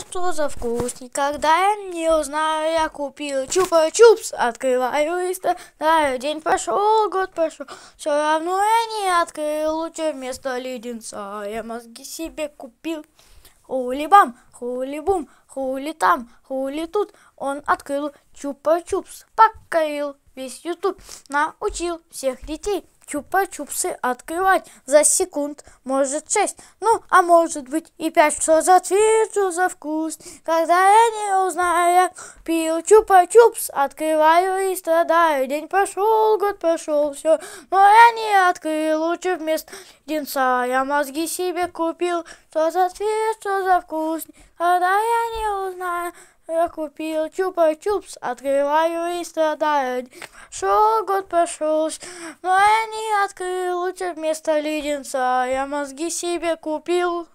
что за вкус, никогда я не узнаю, я купил чупа-чупс, открываю и страдаю, день пошел, год пошел, все равно я не открыл, лучше вместо леденца я мозги себе купил. Хули-бам, хули-бум, хули-там, хули-тут, он открыл чупа-чупс, покорил, весь ютуб научил всех детей чупа-чупсы открывать за секунд, может, шесть, ну, а может быть и пять, что за цвет, что за вкус, когда я не узнаю, пил чупа-чупс, открываю и страдаю, день прошел, год прошел, все, но я не открыл, лучше вместо денца. я мозги себе купил, что за цвет, что за вкус, когда я не узнаю, я купил чупа-чупс, открываю и страдаю. Шел год пошел, но я открыл лучше вместо леденца, я мозги себе купил.